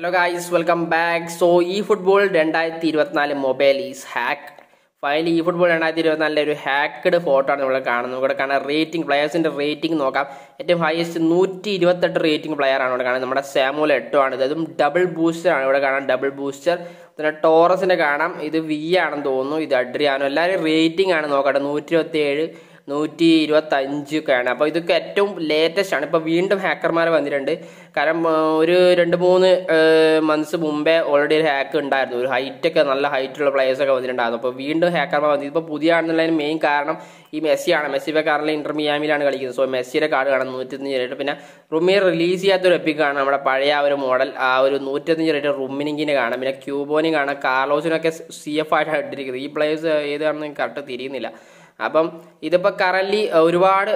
hello guys welcome back so eFootball രണ്ടായിരത്തി ഇരുപത്തിനാല് mobile is hack file eFootball രണ്ടായിരത്തി ഇരുപത്തിനാലിലെ ഒരു ഹാക്കഡ് ഫോട്ടോ ആണ് നമ്മൾ കാണുന്നത് ഇവിടെ കാണാൻ റേറ്റിംഗ് പ്ലെയേഴ്സിൻ്റെ റേറ്റിംഗ് നോക്കാം ഏറ്റവും ഹയസ്റ്റ് നൂറ്റി ഇരുപത്തെട്ട് റേറ്റിംഗ് പ്ലെയർ ആണ് ഇവിടെ കാണുന്നത് നമ്മുടെ സാമുൽ എട്ടോ ആണ് ഇതും ഡബിൾ ബൂസ്റ്റർ ആണ് ഇവിടെ കാണാൻ ഡബിൾ ബൂസ്റ്റർ പിന്നെ ടോറസിൻ്റെ കാണാം ഇത് വി ആണെന്ന് തോന്നുന്നു ഇത് അഡ്രിയാനോ എല്ലാവരും റേറ്റിംഗ് ആണ് നോക്കട്ടെ നൂറ്റി ഇരുപത്തി ഏഴ് നൂറ്റി ഇരുപത്തഞ്ച് ഒക്കെയാണ് അപ്പോൾ ഇതൊക്കെ ഏറ്റവും ലേറ്റസ്റ്റ് ആണ് ഇപ്പോൾ വീണ്ടും ഹാക്കർമാർ വന്നിട്ടുണ്ട് കാരണം ഒരു രണ്ട് മൂന്ന് മന്ത്സ് മുമ്പേ ഓൾറെഡി ഒരു ഹാക്ക് ഉണ്ടായിരുന്നു ഒരു ഹൈറ്റൊക്കെ നല്ല ഹൈറ്റുള്ള ഒക്കെ വന്നിട്ടുണ്ടായിരുന്നു അപ്പോൾ വീണ്ടും ഹാക്കർമാർ വന്നി ഇപ്പോൾ പുതിയ ആണെന്നുള്ളതിന് മെയിൻ കാരണം ഈ മെസ്സിയാണ് മെസ്സിയുടെ കാരണം ഇന്റർ മിയാമിലാണ് കളിക്കുന്നത് സോ മെസ്സിയുടെ കാർഡ് കാണാം നൂറ്റൊന്ന് റേറ്റ് പിന്നെ റൂമിൽ റിലീസ് ചെയ്യാത്തൊരു എപ്പിക്കാണ് നമ്മുടെ പഴയ ആ ഒരു മോഡൽ ആ ഒരു നൂറ്റൊന്ന് റേറ്റ് റുമിനിങ്ങിനെ കാണാം പിന്നെ ക്യൂബോനെ കാണാം കാർലോസിനൊക്കെ സി എഫ് ആയിട്ടാണ് ഇട്ടിരിക്കുന്നത് ഈ പ്ലേയേഴ്സ് ഏതാണെന്ന് കറക്റ്റ് തിരിയുന്നില്ല അപ്പം ഇതിപ്പോൾ കറൻലി ഒരുപാട്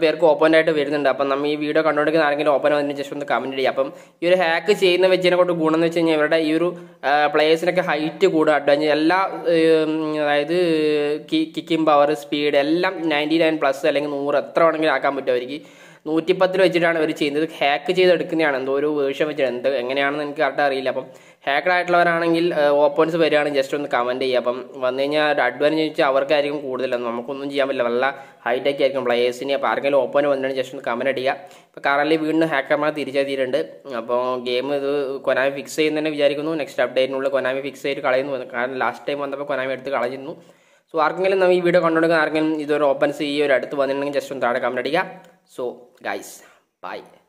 പേർക്ക് ഓപ്പൺ ആയിട്ട് വരുന്നുണ്ട് അപ്പം നമ്മൾ ഈ വീഡിയോ കണ്ടുകൊണ്ടിരിക്കുന്ന ആരെങ്കിലും ഓപ്പൺ ആവുന്നതിന് ജസ്റ്റ് ഒന്ന് കമൻറ്റ് ചെയ്യുക അപ്പം ഈ ഒരു ഹാക്ക് ചെയ്യുന്ന വെച്ചതിനെ കൊണ്ട് ഗുണം എന്ന് വെച്ച് കഴിഞ്ഞാൽ ഇവരുടെ ഈ ഒരു പ്ലേയേഴ്സിനൊക്കെ ഹൈറ്റ് കൂടുക അഡ്വാൻസ് എല്ലാ അതായത് കിക്കിങ് പവർ സ്പീഡ് എല്ലാം നയൻറ്റി നയൻ പ്ലസ് അല്ലെങ്കിൽ നൂറ് എത്ര വേണമെങ്കിലും ആക്കാൻ പറ്റും അവർക്ക് നൂറ്റിപ്പത്തിൽ വെച്ചിട്ടാണ് ഇവർ ചെയ്യുന്നത് ഹാക്ക് ചെയ്തെടുക്കുന്നതാണ് എന്തോ ഒരു വേർഷൻ വെച്ചിട്ട് എന്ത് എങ്ങനെയാണെന്ന് എനിക്ക് കറക്റ്റ് അറിയില്ല അപ്പം ഹാക്കഡ് ആയിട്ടുള്ളവരാണെങ്കിൽ ഓപ്പൺസ് വരികയാണെങ്കിൽ ജസ്റ്റ് ഒന്ന് കമൻറ്റ് ചെയ്യുക അപ്പം വന്നു കഴിഞ്ഞാൽ ഒരു അഡ്വാൻറ്റേജ് വെച്ചാൽ അവർക്കായിരിക്കും കൂടുതലെന്ന് നമുക്കൊന്നും ചെയ്യാൻ പറ്റില്ല നല്ല ഹൈടെക് ആയിരിക്കും പ്ലേയേഴ്സിനെ അപ്പോൾ ആർക്കെങ്കിലും ഓപ്പൺ വന്നിട്ട് ജസ്റ്റ് ഒന്ന് കമൻറ്റ് അടിക്കുക ഇപ്പോൾ കറൻലി വീണ്ടും ഹാക്കർമാർ തിരിച്ചെത്തിയിട്ടുണ്ട് അപ്പോൾ ഗെയിം ഇത് കൊനാമി ഫിക്സ് ചെയ്യുന്നതന്നെ വിചാരിക്കുന്നു നെക്സ്റ്റ് അപ്ഡേറ്റിനുള്ള കൊനാമി ഫിക്സ് ചെയ്ത് കളയുന്നു കാരണം ലാസ്റ്റ് ടൈം വന്നപ്പോൾ കൊനാമി എടുത്ത് കളഞ്ഞിരുന്നു സോ ആർക്കെങ്കിലും നമ്മൾ ഈ വീഡിയോ കണ്ടുകൊണ്ടിരിക്കുന്ന ആർക്കെങ്കിലും ഇതൊരു ഓപ്പൺസ് ഈ ഒരു അടുത്ത് വന്നിട്ടുണ്ടെങ്കിൽ ജസ്റ്റ് ഒന്ന് താഴെ കമൻറ്റ് അടിക്കുക so guys bye